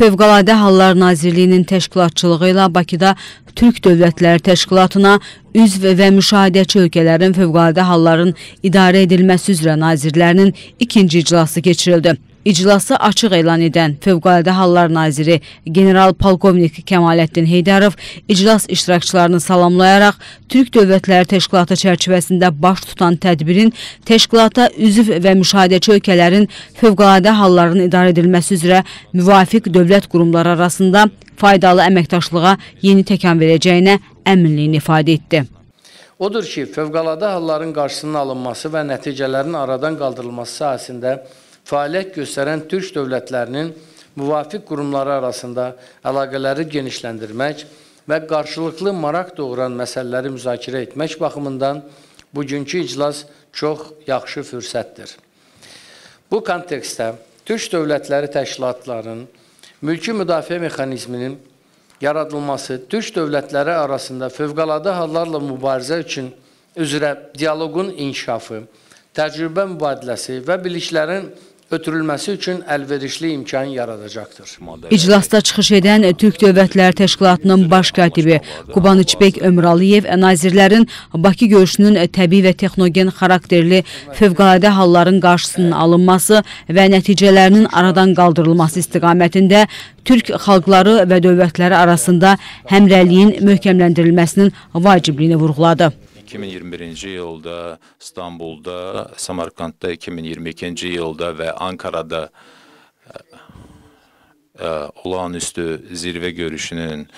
Fövqəladə Hallar Nazirliyinin təşkilatçılığı ilə Bakıda Türk Dövlətləri Təşkilatına üzv və müşahidəçi ölkələrin fövqəladə halların idarə edilməsi üzrə nazirlərinin ikinci iclası keçirildi. İclası açıq elan edən Fövqəladə Hallar Naziri General Polkovnik Kəmaləddin Heydərov iclas iştirakçılarını salamlayaraq Türk Dövlətləri Təşkilatı çərçivəsində baş tutan tədbirin təşkilata üzv və müşahidəçi ölkələrin fövqəladə halların idarə edilməsi üzrə müvafiq dövlət qurumları arasında faydalı əməkdaşlığa yeni təkan verəcəyinə əminliyini ifadə etdi. Odur ki, fövqəladə halların qarşısının alınması və nəticələrin aradan qaldırılması sahəsində fəaliyyət göstərən türk dövlətlərinin müvafiq qurumları arasında əlaqələri genişləndirmək və qarşılıqlı maraq doğuran məsələləri müzakirə etmək baxımından bugünkü iclas çox yaxşı fürsətdir. Bu kontekstdə türk dövlətləri təşkilatlarının mülki müdafiə mexanizminin yaradılması türk dövlətləri arasında fövqəladə hallarla mübarizə üçün üzrə dialoqun inkişafı, təcrübə mübadiləsi və biliklərin ötürülməsi üçün əlverişli imkan yaradacaqdır. İclasda çıxış edən Türk Dövlətlər Təşkilatının baş katibi Quban İçbek Ömralıyev e, nazirlərin Bakı görüşünün e, təbii və texnogen xarakterli fövqəladə halların qarşısının alınması və nəticələrinin aradan qaldırılması istiqamətində Türk xalqları və dövlətləri arasında həmrəliyin möhkəmləndirilməsinin vacibliyini vurğuladı. 2021. yılda İstanbul'da, Samarkand'da 2022. yılda ve Ankara'da e, e, olağanüstü zirve görüşünün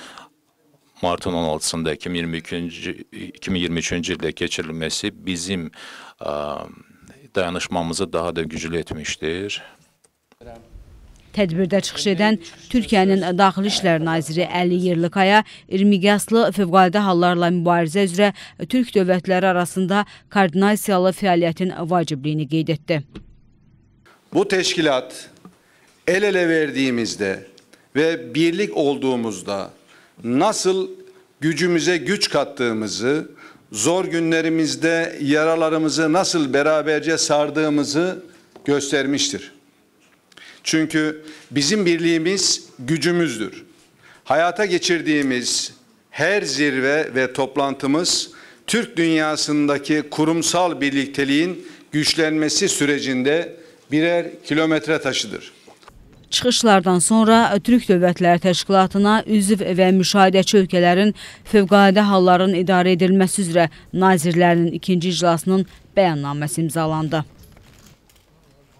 Mart'ın 16'sında 2022. 2023. yılda geçirilmesi bizim e, dayanışmamızı daha da güçlü etmiştir. Tədbirdə çıxış edən Türkiyənin Daxili İşlər Naziri Əli Yerlikaya irmiqyaslı fövqəladə hallarla mübarizə üzrə Türk dövlətləri arasında koordinasiyalı fəaliyyətin vacibliyini qeyd etdi. Bu teşkilat el ele verdiğimizde ve birlik olduğumuzda nasıl gücümüze güç kattığımızı, zor günlerimizde yaralarımızı nasıl beraberce sardığımızı göstermiştir. Çünkü bizim birliğimiz gücümüzdür. Hayata geçirdiğimiz her zirve ve toplantımız Türk dünyasındaki kurumsal birlikteliğin güçlenmesi sürecinde birer kilometre taşıdır. Çıxışlardan sonra Türk Dövlətləri Təşkilatına üzv və müşahidəçi ölkələrin fövqəladə halların idarə edilməsi üzrə nazirlərinin ikinci iclasının bəyannaməsi imzalandı.